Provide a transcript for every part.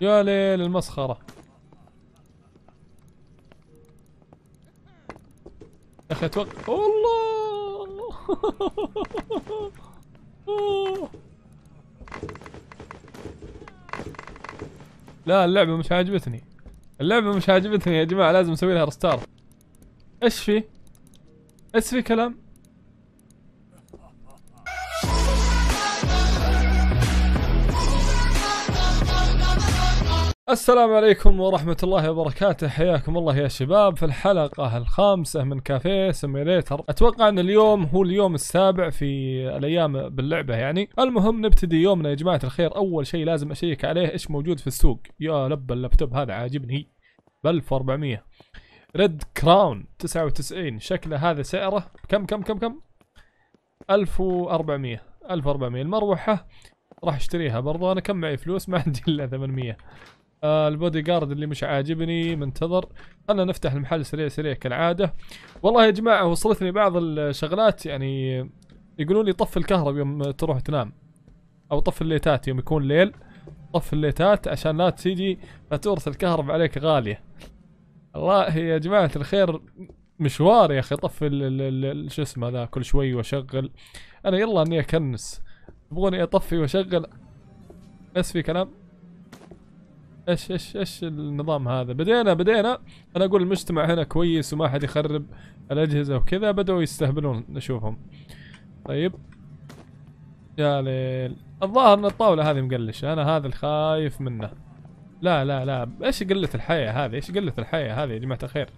يا ليل المسخرة يا اخي اتوقع الله لا اللعبة مش عاجبتني اللعبة مش عاجبتني يا جماعة لازم اسوي لها ريستارت ايش في؟ ايش في كلام؟ السلام عليكم ورحمة الله وبركاته حياكم الله يا شباب في الحلقة الخامسة من كافيه سيميليتر اتوقع ان اليوم هو اليوم السابع في الايام باللعبة يعني المهم نبتدي يومنا يا جماعة الخير اول شيء لازم اشيك عليه ايش موجود في السوق يا لب اللابتوب هذا عاجبني ب 1400 ريد كراون 99 شكله هذا سعره كم كم كم كم 1400 1400 المروحة راح اشتريها برضه انا كم معي فلوس ما عندي الا 800 آه البودي جارد اللي مش عاجبني منتظر خلنا نفتح المحل سريع سريع كالعاده والله يا جماعه وصلتني بعض الشغلات يعني يقولون لي طفي الكهرب يوم تروح تنام او طفي الليتات يوم يكون ليل طفي الليتات عشان لا تيجي فاتوره الكهرب عليك غاليه والله يا جماعه الخير مشوار يا اخي طفي شو اسمه ذا كل شوي واشغل انا يلا اني اكنس تبغوني اطفي واشغل بس في كلام ايش ايش ايش النظام هذا بدينا بدينا انا اقول المجتمع هنا كويس وما حد يخرب الاجهزه وكذا بدأوا يستهبلون نشوفهم طيب يا ليل الظاهر ان الطاوله هذه مقلشه انا هذا الخايف منه لا لا لا ايش قله الحياه هذه ايش قله الحياه هذه يا جماعه الخير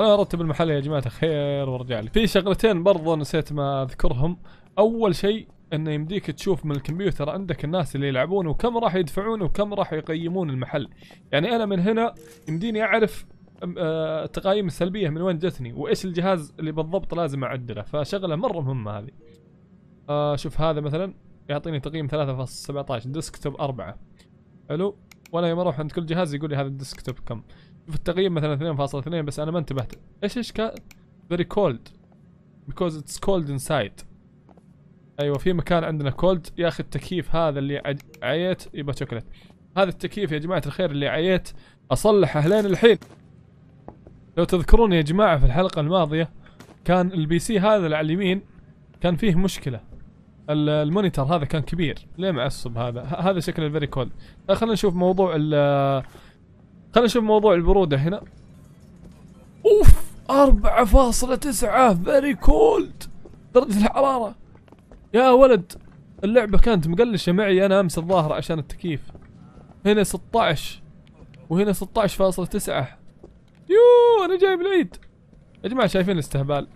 انا ارتب المحل يا جماعه الخير وارجع لي في شغلتين برضو نسيت ما اذكرهم اول شيء انه يمديك تشوف من الكمبيوتر عندك الناس اللي يلعبون وكم راح يدفعون وكم راح يقيمون المحل يعني انا من هنا يمديني اعرف التقايم آه، السلبيه من وين جتني وايش الجهاز اللي بالضبط لازم اعدله فشغله مره مهمه هذه آه شوف هذا مثلا يعطيني تقييم 3.17 ديسكتوب 4 حلو وانا يوم اروح عند كل جهاز يقول لي هذا الديسكتوب كم شوف التقييم مثلا 2.2 بس انا ما انتبهت ايش ايش كان very cold because it's cold inside ايوه في مكان عندنا كولد يا اخي التكييف هذا اللي عييت يبقى شوكلت هذا التكييف يا جماعه الخير اللي عييت اصلحه لين الحين لو تذكرون يا جماعه في الحلقه الماضيه كان البي سي هذا اللي على اليمين كان فيه مشكله المونيتر هذا كان كبير ليه معصب هذا هذا شكل الفيري كولد خلينا نشوف موضوع ال خلينا نشوف موضوع البروده هنا اوف 4.9 فيري كولد درجه الحراره يا ولد اللعبة كانت مقلشة معي أنا أمس الظاهر عشان التكييف هنا 16 وهنا 16.9 يو أنا جاي بالعيد يا جماعة شايفين الاستهبال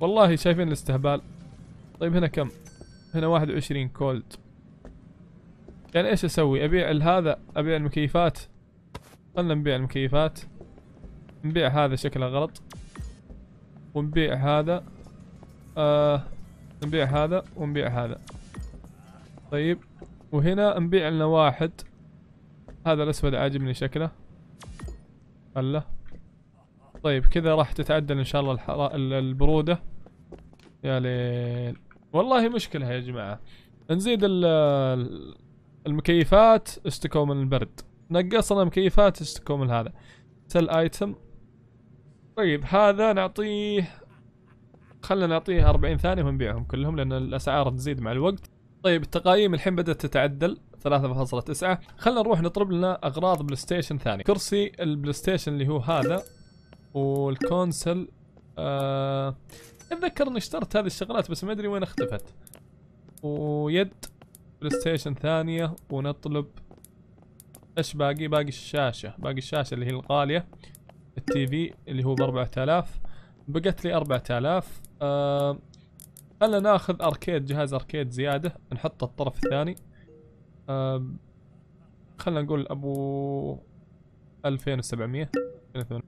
والله شايفين الاستهبال طيب هنا كم هنا 21 كولد يعني ايش اسوي ابيع هذا ابيع المكيفات خلنا نبيع المكيفات نبيع هذا شكله غلط ونبيع هذا آه نبيع هذا ونبيع هذا طيب وهنا نبيع لنا واحد هذا الاسود عاجبني شكله هلا طيب كذا راح تتعدل ان شاء الله الحرا... البروده يا ليل والله مشكله يا جماعه نزيد ال... المكيفات اشتكوا من البرد نقصنا مكيفات اشتكوا من هذا سل ايتم طيب هذا نعطيه خلنا نعطيه 40 ثانية ونبيعهم كلهم لأن الأسعار تزيد مع الوقت طيب التقايم الحين بدأت تتعدل 3.9 خلنا نروح نطلب لنا أغراض بلاي ستيشن ثاني كرسي البلاي ستيشن اللي هو هذا والكونسل آه اتذكر اني اشترت هذه الشغلات بس ما ادري وين اختفت ويد بلاي ستيشن ثانية ونطلب ايش باقي باقي الشاشة باقي الشاشة اللي هي الغالية التي في اللي هو ب 4000 بقت لي 4000 آه، خلنا ناخذ اركيد جهاز اركيد زياده نحطه الطرف الثاني آه، خلنا نقول ابو 2700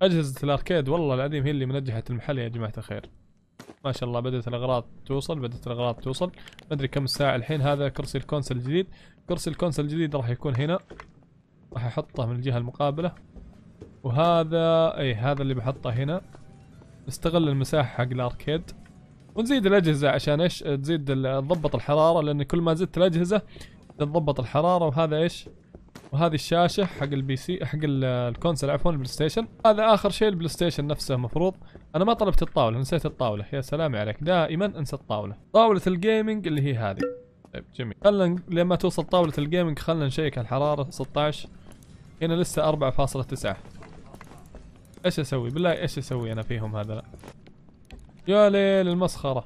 اجهزه الاركيد والله العظيم هي اللي منجحت المحل يا جماعه الخير ما شاء الله بدأت الأغراض توصل بدأت الأغراض توصل ما أدري كم الساعة الحين هذا كرسي الكونسل الجديد كرسي الكونسل الجديد راح يكون هنا راح أحطه من الجهة المقابلة وهذا أي هذا اللي بحطه هنا نستغل المساحة حق الاركيد ونزيد الاجهزة عشان ايش تزيد تضبط الحرارة لان كل ما زدت الاجهزة تضبط الحرارة وهذا ايش وهذه الشاشة حق البي سي حق الكونسل عفوا البلاي ستيشن هذا اخر شيء البلاي ستيشن نفسه مفروض انا ما طلبت الطاولة نسيت الطاولة يا سلام عليك دائما انسى الطاولة طاولة الجيمنج اللي هي هذه طيب جميل خلنا لما توصل طاولة الجيمنج خلنا نشيك الحرارة 16 هنا لسه 4.9 ايش اسوي بالله ايش اسوي انا فيهم هذا يا ليل المسخره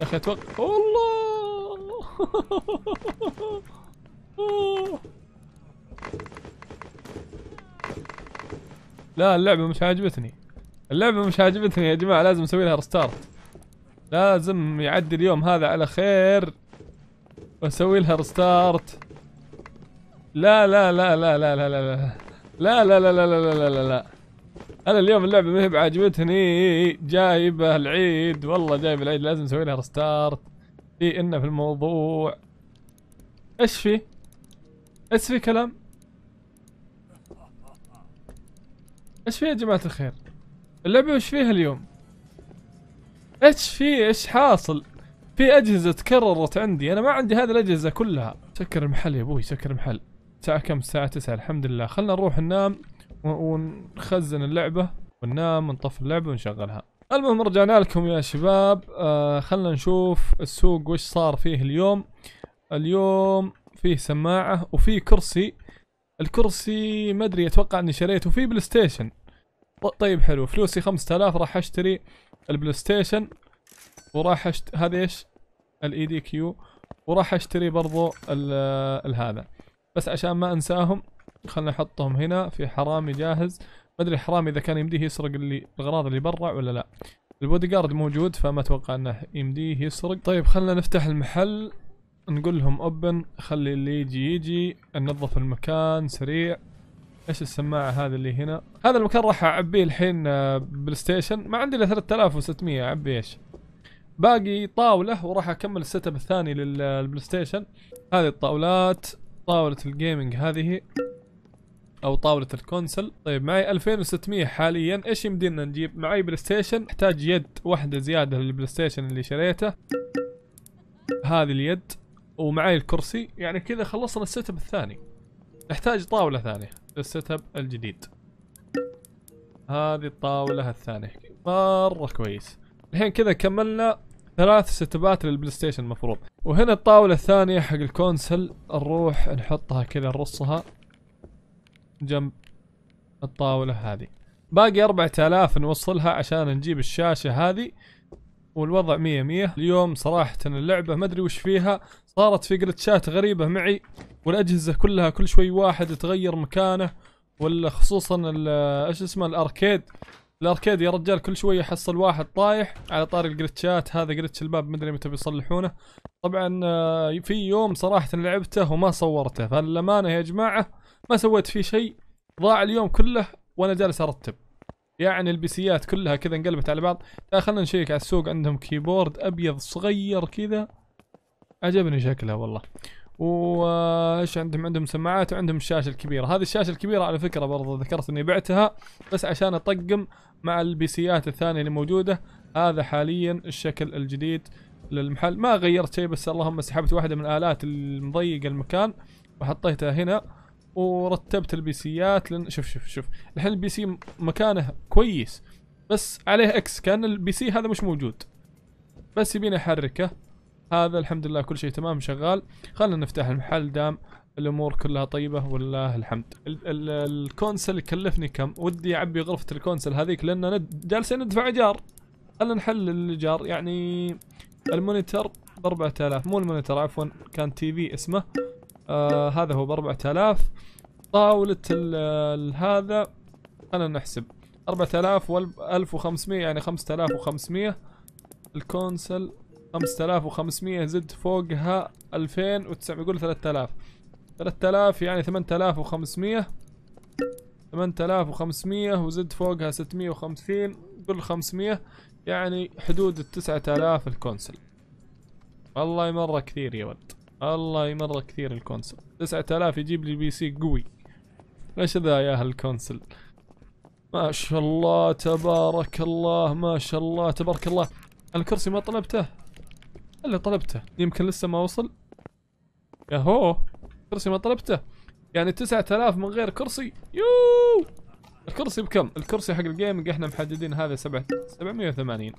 يا اخي اتوقع الله لا اللعبه مش عاجبتني اللعبه مش عاجبتني يا جماعه لازم اسوي لها ريستارت لازم يعدي اليوم هذا على خير واسوي لها ريستارت لا لا لا لا لا لا لا لا لا لا لا لا لا لا لا انا اليوم اللعبه ما هي لا جايبه العيد والله لا العيد لازم نسوي لها ريستارت في انه في الموضوع ايش في؟ ايش في كلام؟ ايش في يا جماعه الخير؟ اللعبه وش فيها اليوم؟ ايش في ايش حاصل؟ في اجهزه تكررت عندي انا ما عندي هذه الاجهزه كلها سكر المحل يا ابوي سكر المحل الساعة كم الساعة 9 الحمد لله خلنا نروح ننام ونخزن اللعبة وننام ونطفي اللعبة ونشغلها المهم رجعنا لكم يا شباب آه خلنا نشوف السوق وش صار فيه اليوم اليوم فيه سماعة وفيه كرسي الكرسي ما ادري اتوقع اني شريته في بلاي ستيشن طيب حلو فلوسي 5000 راح اشتري البلاي ستيشن وراح أشتري هذا ايش الاي دي e كيو وراح اشتري برضو ال... آه، هذا بس عشان ما انساهم خلنا نحطهم هنا في حرامي جاهز ما ادري حرامي اذا كان يمديه يسرق اللي الاغراض اللي برا ولا لا البودي جارد موجود فما اتوقع انه يمديه يسرق طيب خلنا نفتح المحل نقول لهم اوبن خلي اللي يجي يجي ننظف المكان سريع ايش السماعه هذه اللي هنا هذا المكان راح اعبيه الحين آه، بلاي ستيشن ما عندي الا 3600 اعبي ايش باقي طاوله وراح اكمل السيت اب الثاني للبلاي آه، ستيشن هذه الطاولات طاولة الجيمنج هذه او طاولة الكونسل طيب معي 2600 حاليا ايش يمدينا نجيب معي بلاي ستيشن احتاج يد واحدة زيادة للبلاي ستيشن اللي شريته هذه اليد ومعي الكرسي يعني كذا خلصنا السيت اب الثاني نحتاج طاولة ثانية للسيت اب الجديد هذه الطاولة الثانية مرة كويس الحين كذا كملنا ثلاث ستبات للبلاي ستيشن المفروض وهنا الطاوله الثانيه حق الكونسل نروح نحطها كذا نرصها جنب الطاوله هذه باقي 4000 نوصلها عشان نجيب الشاشه هذه والوضع مية مية اليوم صراحة اللعبة ما أدري وش فيها صارت في جلتشات غريبة معي والأجهزة كلها كل شوي واحد تغير مكانه ولا خصوصا ايش اسمه الاركيد الاركيد يا رجال كل شويه يحصل واحد طايح على طاري الجريتشات هذا جريتش الباب مدري متى بيصلحونه طبعا آه، في يوم صراحه لعبته وما صورته فالامانه يا جماعه ما سويت فيه شيء ضاع اليوم كله وانا جالس ارتب يعني البيسيات كلها كذا انقلبت على بعض خلينا نشيك على السوق عندهم كيبورد ابيض صغير كذا عجبني شكلها والله وايش آه، عندهم عندهم سماعات وعندهم الشاشه الكبيره هذه الشاشه الكبيره على فكره برضه ذكرت اني بعتها بس عشان اطقم مع البيسيات الثانيه اللي موجوده هذا حاليا الشكل الجديد للمحل ما غيرت شيء بس اللهم سحبت واحده من الالات المضيقه المكان وحطيتها هنا ورتبت البيسيات لان شوف شوف شوف الحين البي سي مكانه كويس بس عليه اكس كان البي سي هذا مش موجود بس يبيني احركه هذا الحمد لله كل شيء تمام شغال خلينا نفتح المحل دام الامور كلها طيبه والله الحمد ال ال الكونسل كلفني كم ودي اعبي غرفه الكونسل هذيك لان جالسين ندفع ايجار خلينا نحل الايجار يعني المونيتر ب 4000 مو المونيتر عفوا كان تي في اسمه آه هذا هو ب 4000 طاوله هذا خلينا نحسب 4000 و 1500 يعني 5500 الكونسل 5500 زد فوقها 2900 يقول 3000 3000 يعني 8500 8500 وزد فوقها 650 قل 500 يعني حدود ال 9000 الكونسل والله مرة كثير يا ولد الله مرة كثير الكونسل 9000 يجيب لي بي سي قوي ايش ذا يا اهل الكونسل ما شاء الله تبارك الله ما شاء الله تبارك الله الكرسي ما طلبته الا طلبته يمكن لسه ما وصل ياهو كرسي ما طلبته يعني 9000 من غير كرسي يو الكرسي بكم الكرسي حق الجيمنج احنا محددين هذا 7 780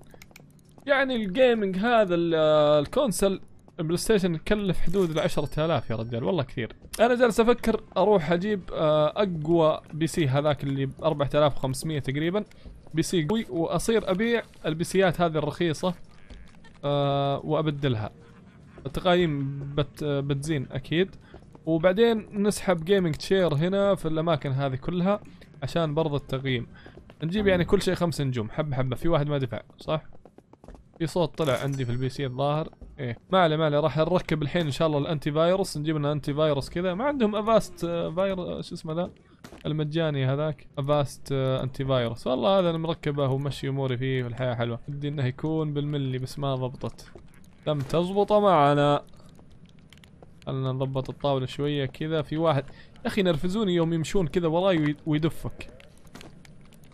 يعني الجيمنج هذا الكونسل البلاي ستيشن يكلف حدود ال 10000 يا رجال والله كثير انا جالس افكر اروح اجيب آه، اقوى بي سي هذاك اللي ب 4500 تقريبا بي سي قوي واصير ابيع البي سيات هذه الرخيصه آه، وابدلها التقايم بت بتزين اكيد وبعدين نسحب جيمنج تشير هنا في الاماكن هذه كلها عشان برضه التقييم نجيب يعني كل شيء خمس نجوم حبه حبه في واحد ما دفع صح في صوت طلع عندي في البي سي الظاهر ايه ما عليه ما عليه راح نركب الحين ان شاء الله الانتي فايروس نجيب لنا انتي فايروس كذا ما عندهم افاست آه، فايروس آه، شو اسمه ذا المجاني هذاك افاست آه، انتي فايروس والله هذا انا مركبه ومشي اموري فيه والحياه حلوه ودي انه يكون بالملي بس ما ضبطت لم تزبط معنا خلنا نضبط الطاولة شوية كذا في واحد يا اخي نرفزوني يوم يمشون كذا وراي ويدفك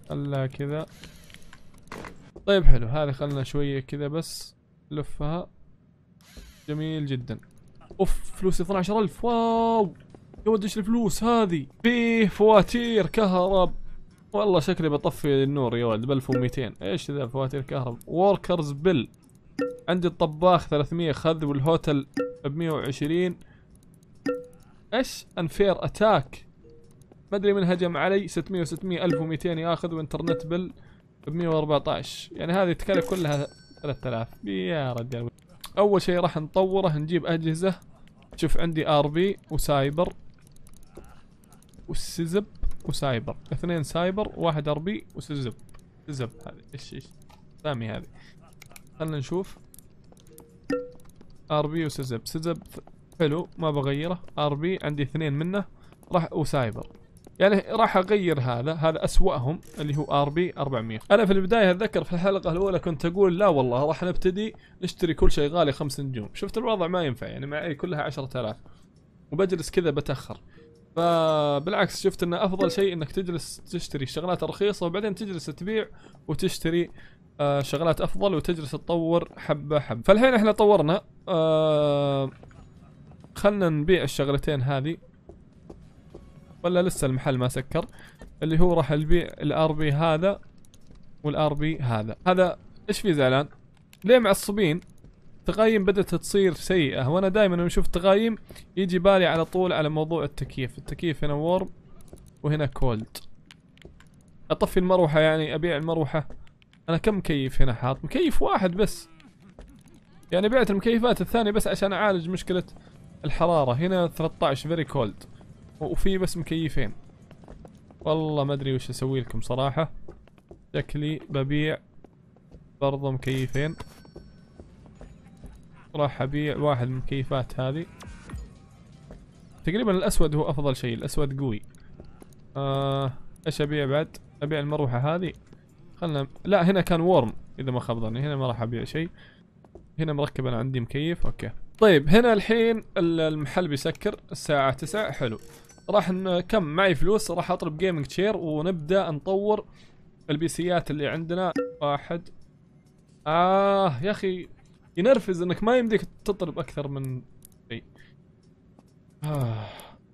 خلها كذا طيب حلو هذه خلنا شوية كذا بس لفها جميل جدا اوف فلوسي 12000 واو يا ولد ايش الفلوس هذه فيه فواتير كهرب والله شكلي بطفي النور يا ولد ب 1200 ايش ذا فواتير كهرب وركرز بل عندي الطباخ 300 خذ والهوتل ب 120 ايش انفير اتاك ما ادري من هجم علي 600 600 1200 ياخذ وانترنت بل ب 114 يعني هذه تكلف كلها 3000 يا رجال اول شيء راح نطوره نجيب اجهزه شوف عندي ار بي وسايبر والسزب وسايبر اثنين سايبر واحد ار بي وسزب سزب هذه ايش ايش سامي هذه خلنا نشوف ار بي وسزب سزب حلو ما بغيره ار بي عندي اثنين منه راح وسايبر يعني راح اغير هذا هذا اسوأهم اللي هو ار بي 400 انا في البدايه اتذكر في الحلقه الاولى كنت اقول لا والله راح نبتدي نشتري كل شيء غالي خمس نجوم شفت الوضع ما ينفع يعني معي كلها 10000 وبجلس كذا بتاخر فبالعكس شفت ان افضل شيء انك تجلس تشتري شغلات رخيصه وبعدين تجلس تبيع وتشتري آه، شغلات افضل وتجلس تطور حبه حبه فالحين احنا طورنا آه، خلنا نبيع الشغلتين هذه ولا لسه المحل ما سكر اللي هو راح نبيع الار بي هذا والار بي هذا هذا ايش في زعلان ليه معصبين تقايم بدأت تصير سيئة وانا دائما لما اشوف تقايم يجي بالي على طول على موضوع التكييف التكييف هنا وورم وهنا كولد اطفي المروحة يعني ابيع المروحة انا كم مكيف هنا حاط مكيف واحد بس يعني بعت المكيفات الثانية بس عشان اعالج مشكلة الحرارة هنا 13 فيري كولد وفي بس مكيفين والله ما ادري وش اسوي لكم صراحة شكلي ببيع برضه مكيفين راح ابيع واحد من المكيفات هذه تقريبا الاسود هو افضل شيء الاسود قوي آه ايش ابيع بعد ابيع المروحة هذه خلنا لا هنا كان ورم اذا ما خاب ظني هنا ما راح ابيع شيء هنا مركب انا عندي مكيف اوكي طيب هنا الحين المحل بيسكر الساعة 9 حلو راح كم معي فلوس راح اطلب جيمنج تشير ونبدا نطور البي سيات اللي عندنا واحد اه يا اخي ينرفز انك ما يمديك تطلب اكثر من شيء آه.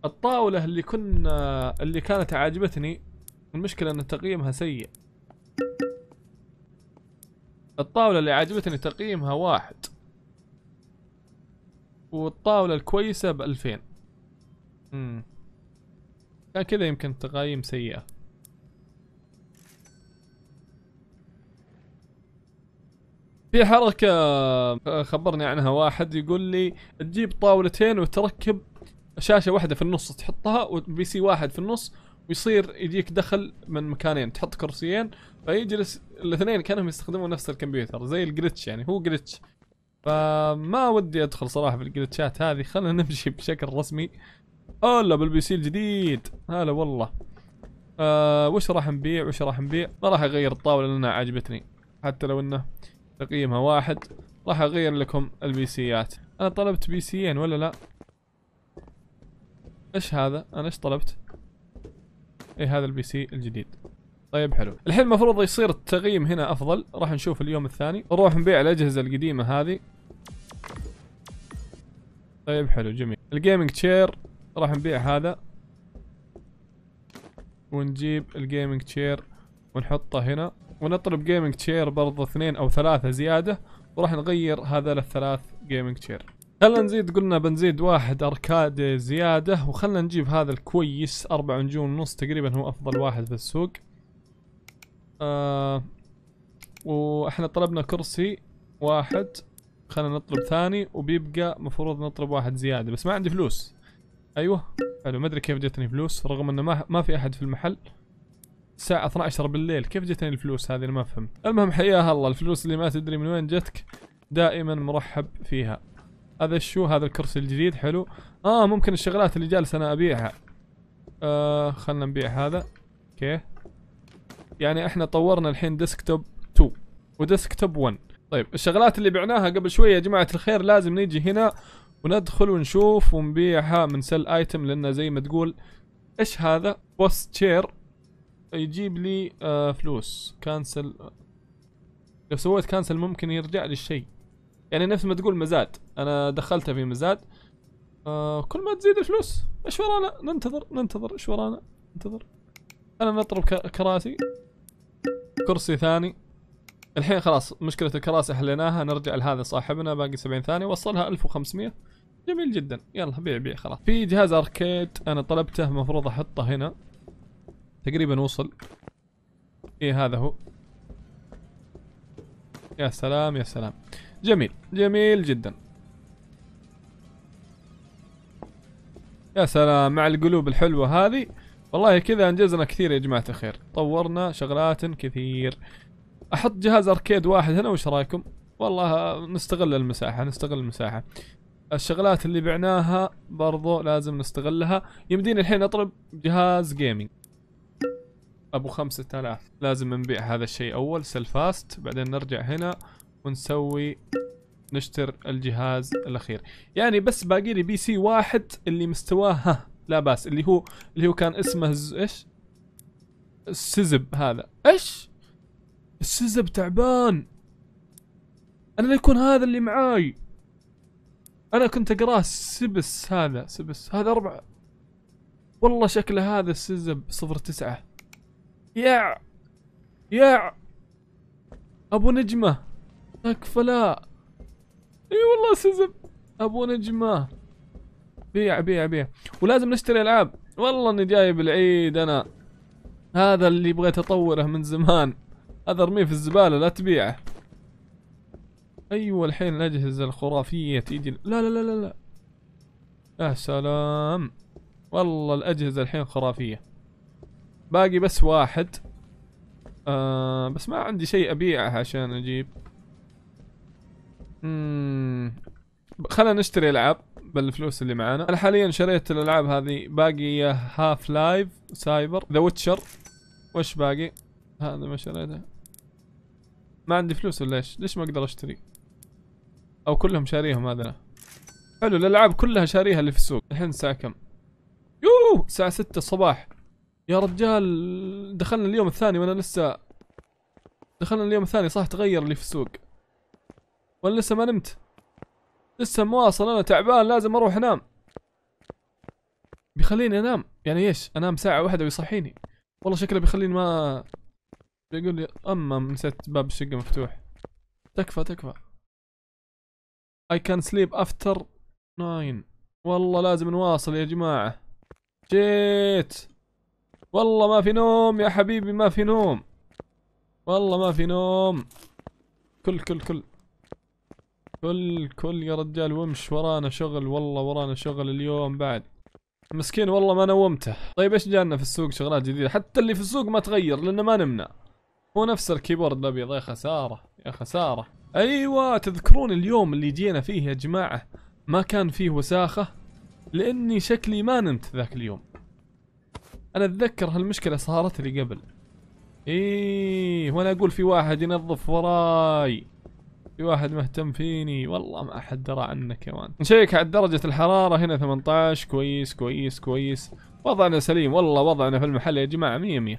الطاولة اللي كنا اللي كانت عاجبتني المشكلة ان تقييمها سيء الطاولة اللي عجبتني تقييمها واحد والطاولة الكويسة بألفين امم كان كذا يمكن تقايم سيئة في حركة آه، خبرني عنها واحد يقول لي تجيب طاولتين وتركب شاشة واحدة في النص تحطها وبي سي واحد في النص ويصير يجيك دخل من مكانين تحط كرسيين فيجلس الاثنين كانهم يستخدمون نفس الكمبيوتر زي الجلتش يعني هو جلتش فما ودي ادخل صراحه في الجلتشات هذه خلينا نمشي بشكل رسمي هلا بالبي سي الجديد هلا والله آه وش راح نبيع وش راح نبيع ما راح اغير الطاوله لانها عجبتني حتى لو انه تقييمها واحد راح اغير لكم البي سيات انا طلبت بي سيين ولا لا ايش هذا انا ايش طلبت اي هذا البي سي الجديد طيب حلو الحين المفروض يصير التقييم هنا افضل راح نشوف اليوم الثاني نروح نبيع الاجهزه القديمه هذه طيب حلو جميل الجيمنج تشير راح نبيع هذا ونجيب الجيمنج تشير ونحطه هنا ونطلب جيمنج تشير برضه اثنين او ثلاثه زياده وراح نغير هذا الثلاث جيمنج تشير خلنا نزيد قلنا بنزيد واحد اركاد زياده وخلنا نجيب هذا الكويس اربع نجوم ونص تقريبا هو افضل واحد في السوق آه واحنا طلبنا كرسي واحد خلنا نطلب ثاني وبيبقى مفروض نطلب واحد زياده بس ما عندي فلوس ايوه حلو ما ادري كيف جتني فلوس رغم انه ما ما في احد في المحل الساعة 12 بالليل كيف جتني الفلوس هذه انا ما فهمت المهم حياها الله الفلوس اللي ما تدري من وين جتك دائما مرحب فيها هذا شو هذا الكرسي الجديد حلو اه ممكن الشغلات اللي جالس انا ابيعها آه خلنا نبيع هذا اوكي يعني احنا طورنا الحين ديسكتوب 2 وديسكتوب 1 طيب الشغلات اللي بعناها قبل شويه يا جماعه الخير لازم نيجي هنا وندخل ونشوف ونبيعها من سل ايتم لانه زي ما تقول ايش هذا بوست تشير يجيب لي آه فلوس كانسل لو سويت كانسل ممكن يرجع لي الشيء يعني نفس ما تقول مزاد انا دخلتها في مزاد آه كل ما تزيد الفلوس ايش ورانا ننتظر ننتظر ايش ورانا ننتظر انا نطلب كراسي كرسي ثاني الحين خلاص مشكلة الكراسي حليناها نرجع لهذا صاحبنا باقي 70 ثانية وصلها 1500 جميل جدا يلا بيع بيع خلاص في جهاز اركيد انا طلبته المفروض احطه هنا تقريبا وصل ايه هذا هو يا سلام يا سلام جميل جميل جدا يا سلام مع القلوب الحلوة هذه والله كذا انجزنا كثير يا جماعة الخير طورنا شغلات كثير احط جهاز اركيد واحد هنا وش رايكم والله نستغل المساحة نستغل المساحة الشغلات اللي بعناها برضو لازم نستغلها يمديني الحين اطلب جهاز جيمنج ابو خمسة الاف لازم نبيع هذا الشيء اول سيل فاست بعدين نرجع هنا ونسوي نشتر الجهاز الاخير يعني بس باقي لي بي سي واحد اللي مستواه ها لا باس اللي هو اللي هو كان اسمه ز... ايش السزب هذا ايش السزب تعبان انا اللي يكون هذا اللي معاي انا كنت اقراه سبس هذا سبس هذا اربعة والله شكله هذا السزب صفر تسعة يا يا ابو نجمه تكفى لا اي والله سزم ابو نجمه بيع بيع بيع ولازم نشتري العاب والله اني جايب العيد انا هذا اللي بغيت اطوره من زمان هذا ارميه في الزباله لا تبيعه ايوه الحين الاجهزه الخرافيه تيجي لا لا لا لا لا يا سلام والله الاجهزه الحين خرافيه باقي بس واحد آه بس ما عندي شيء ابيعه عشان اجيب اممم خلينا نشتري العاب بالفلوس اللي معانا انا حاليا شريت الالعاب هذه باقي هاف لايف سايبر ذا ويتشر وش باقي هذا ما شريته ما عندي فلوس ولا ايش ليش ما اقدر اشتري او كلهم شاريهم هذا حلو الالعاب كلها شاريها اللي في السوق الحين الساعه كم يوه الساعه 6 الصباح يا رجال دخلنا اليوم الثاني وانا لسه دخلنا اليوم الثاني صح تغير اللي في السوق ولا لسه ما نمت لسه مواصل انا تعبان لازم اروح انام بيخليني انام يعني ايش انام ساعة واحدة ويصحيني والله شكله بيخليني ما بيقول لي اما نسيت باب الشقة مفتوح تكفى تكفى I can sleep after 9 والله لازم نواصل يا جماعة جيت والله ما في نوم يا حبيبي ما في نوم والله ما في نوم كل كل كل كل كل يا رجال وامش ورانا شغل والله ورانا شغل اليوم بعد مسكين والله ما نومته طيب ايش جانا في السوق شغلات جديده حتى اللي في السوق ما تغير لانه ما نمنا هو نفس الكيبورد الابيض يا خساره يا خساره ايوه تذكرون اليوم اللي جينا فيه يا جماعه ما كان فيه وساخه لاني شكلي ما نمت ذاك اليوم انا اتذكر هالمشكله صارت لي قبل ايه وانا اقول في واحد ينظف وراي في واحد مهتم فيني والله ما احد درى عنه كمان نشيك على درجة الحرارة هنا 18 كويس كويس كويس وضعنا سليم والله وضعنا في المحل يا جماعة 100 100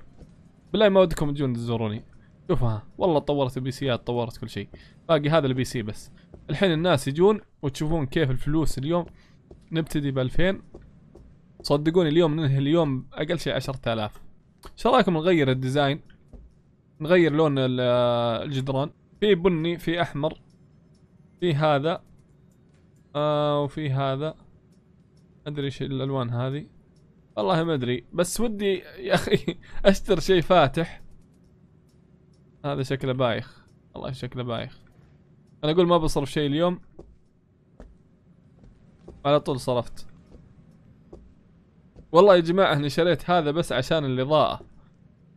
بالله ما ودكم تجون تزوروني شوفها والله طورت البي سيات طورت كل شيء باقي هذا البي سي بس الحين الناس يجون وتشوفون كيف الفلوس اليوم نبتدي ب 2000 صدقوني اليوم ننهي اليوم اقل شيء 10000 ايش رايكم نغير الديزاين نغير لون الجدران في بني في احمر في هذا آه وفي هذا ادري ايش الالوان هذه والله ما ادري بس ودي يا اخي اشتر شيء فاتح هذا شكله بايخ والله شكله بايخ انا اقول ما بصرف شيء اليوم على طول صرفت والله يا جماعه اني شريت هذا بس عشان الاضاءه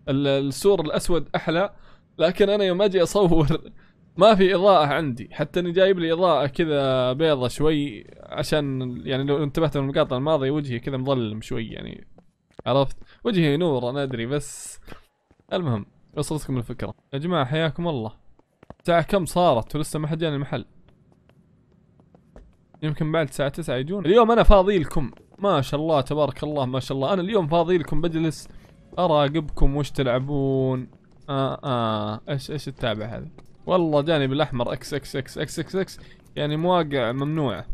السور الاسود احلى لكن انا يوم اجي اصور ما في اضاءه عندي حتى اني جايب لي اضاءه كذا بيضة شوي عشان يعني لو انتبهت للمقاطع الماضيه وجهي كذا مظلم شوي يعني عرفت وجهي نور انا ادري بس المهم وصلتكم الفكره يا جماعه حياكم الله الساعه كم صارت ولسه ما حد جاني المحل يمكن بعد الساعه 9 يجون اليوم انا فاضي لكم ما شاء الله تبارك الله ما شاء الله انا اليوم فاضي لكم بجلس اراقبكم وش تلعبون اه اه ايش ايش التابع هذا والله جاني بالاحمر اكس اكس اكس اكس اكس اكس يعني مواقع ممنوعه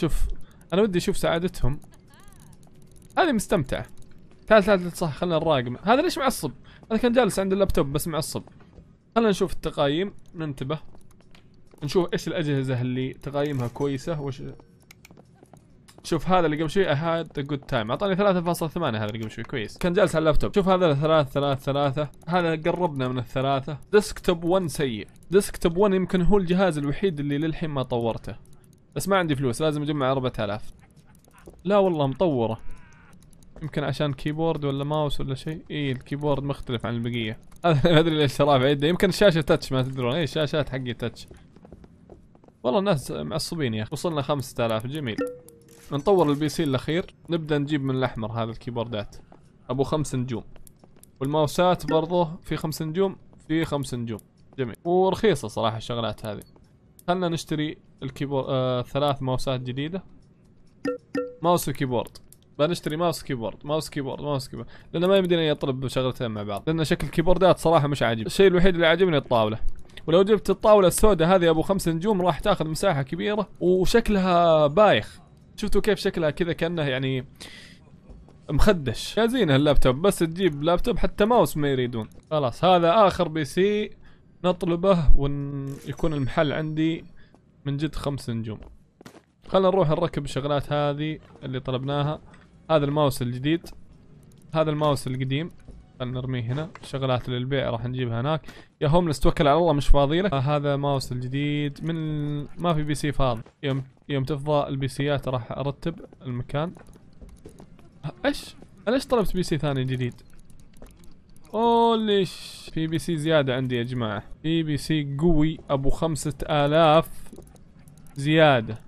شوف انا ودي اشوف سعادتهم هذه مستمتعه تعال تعال صح خلينا نراقب هذا ليش معصب هذا كان جالس عند اللابتوب بس معصب خلينا نشوف التقايم ننتبه نشوف ايش الاجهزه اللي تقايمها كويسه وايش شوف هذا اللي قبل شوي هاد جود تايم اعطاني 3.8 هذا اللي قبل شوي كويس كان جالس على اللابتوب شوف هذا ثلاث ثلاث ثلاثة هذا قربنا من الثلاثة ديسكتوب 1 سيء ديسكتوب 1 يمكن هو الجهاز الوحيد اللي للحين ما طورته بس ما عندي فلوس لازم اجمع 4000 لا والله مطوره يمكن عشان كيبورد ولا ماوس ولا شيء اي الكيبورد مختلف عن البقيه هذا ما ادري ليش شراه بعيد يمكن الشاشه تاتش ما تدرون اي الشاشات حقي تاتش والله الناس معصبين يا اخي وصلنا 5000 جميل نطور البي سي الاخير نبدا نجيب من الاحمر هذا الكيبوردات ابو خمس نجوم والماوسات برضه في خمس نجوم في خمس نجوم جميل ورخيصه صراحه الشغلات هذه خلنا نشتري الكيبورد آه ثلاث ماوسات جديده ماوس وكيبورد بنشتري ماوس كيبورد ماوس كيبورد ماوس كيبورد لانه ما يمدينا يطلب شغلتين مع بعض لان شكل الكيبوردات صراحه مش عاجب الشيء الوحيد اللي عاجبني الطاوله ولو جبت الطاوله السوداء هذه ابو خمس نجوم راح تاخذ مساحه كبيره وشكلها بايخ شفتوا كيف شكلها كذا كانه يعني مخدش يا زين اللابتوب بس تجيب لابتوب حتى ماوس ما يريدون خلاص هذا اخر بي سي نطلبه ويكون المحل عندي من جد خمس نجوم خلنا نروح نركب الشغلات هذه اللي طلبناها هذا الماوس الجديد هذا الماوس القديم خلينا نرميه هنا شغلات للبيع راح نجيبها هناك يا هوملس توكل على الله مش فاضي لك آه هذا ماوس الجديد من ما في بي سي فاضي يوم يوم تفضى البي سيات راح ارتب المكان ايش انا ايش طلبت بي سي ثاني جديد اوليش في بي سي زيادة عندي يا جماعة في بي سي قوي ابو خمسة الاف زيادة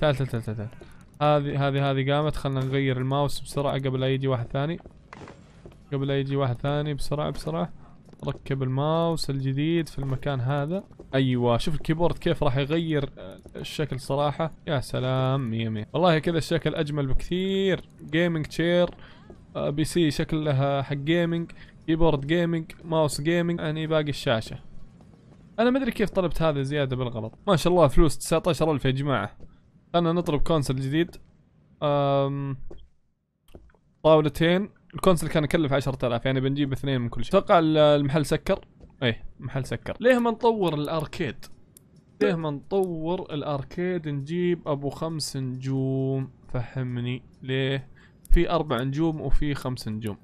تعال تعال تعال تعال هذه هذه هذه قامت خلنا نغير الماوس بسرعة قبل لا يجي واحد ثاني قبل لا يجي واحد ثاني بسرعة بسرعة ركب الماوس الجديد في المكان هذا ايوه شوف الكيبورد كيف راح يغير آه، الشكل صراحة يا سلام مية مية والله كذا الشكل اجمل بكثير جيمنج تشير بي سي شكلها حق جيمنج كيبورد جيمنج ماوس جيمنج يعني باقي الشاشة انا ما ادري كيف طلبت هذا زيادة بالغلط ما شاء الله فلوس 19000 يا جماعة خلنا نطلب كونسل جديد أم... طاولتين الكونسل كان يكلف 10000 يعني بنجيب اثنين من كل شيء اتوقع المحل سكر ايه محل سكر ليه ما نطور الاركيد ليه ما نطور الاركيد نجيب ابو خمس نجوم فهمني ليه في اربع نجوم وفي خمس نجوم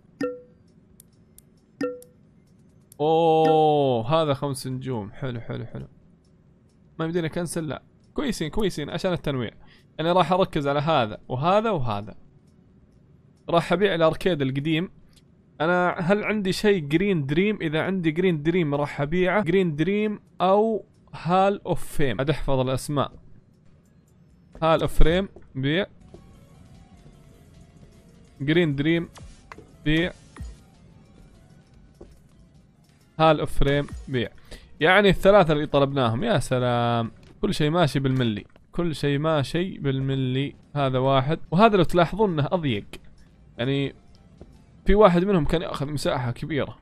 اوه هذا خمس نجوم حلو حلو حلو ما يمدينا كنسل لا كويسين كويسين عشان التنويع انا يعني راح اركز على هذا وهذا وهذا راح ابيع الاركيد القديم انا هل عندي شيء جرين دريم اذا عندي جرين دريم راح ابيعه جرين دريم او هال اوف فيم عاد احفظ الاسماء هال اوف فريم بيع جرين دريم بيع هال اوف فريم بيع يعني الثلاثة اللي طلبناهم يا سلام كل شيء ماشي بالملي كل شيء ماشي بالملي هذا واحد وهذا لو تلاحظون انه اضيق يعني في واحد منهم كان ياخذ مساحه كبيره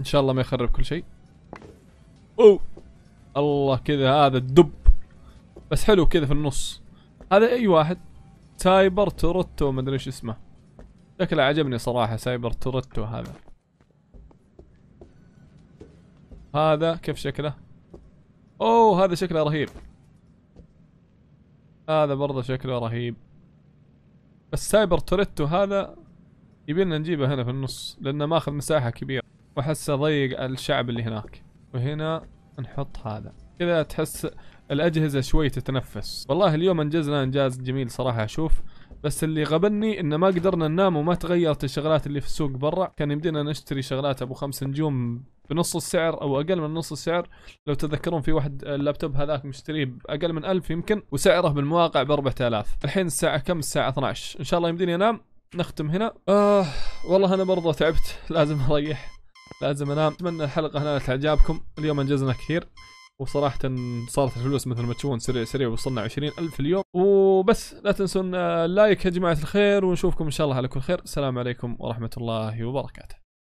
ان شاء الله ما يخرب كل شيء اوه الله كذا هذا الدب بس حلو كذا في النص هذا اي واحد سايبر تورتو ما ادري ايش اسمه شكله عجبني صراحه سايبر تورتو هذا هذا كيف شكله اوه هذا شكله رهيب هذا برضه شكله رهيب بس سايبر توريتو هذا يبينا نجيبه هنا في النص لانه ماخذ مساحه كبيره واحسه ضيق الشعب اللي هناك وهنا نحط هذا كذا تحس الاجهزه شوي تتنفس والله اليوم انجزنا انجاز جميل صراحه اشوف بس اللي غبني انه ما قدرنا ننام وما تغيرت الشغلات اللي في السوق برا كان يمدينا نشتري شغلات ابو خمس نجوم بنص السعر او اقل من نص السعر لو تذكرون في واحد اللابتوب هذاك مشتريه باقل من 1000 يمكن وسعره بالمواقع ب 4000 الحين الساعه كم الساعه 12 ان شاء الله يمديني انام نختم هنا آه والله انا برضه تعبت لازم اريح لازم انام اتمنى الحلقه نالت اعجابكم اليوم انجزنا كثير وصراحة صارت الفلوس مثل ما تشوفون سريع سريع وصلنا 20000 اليوم وبس لا تنسون اللايك يا جماعة الخير ونشوفكم إن شاء الله على كل خير السلام عليكم ورحمة الله وبركاته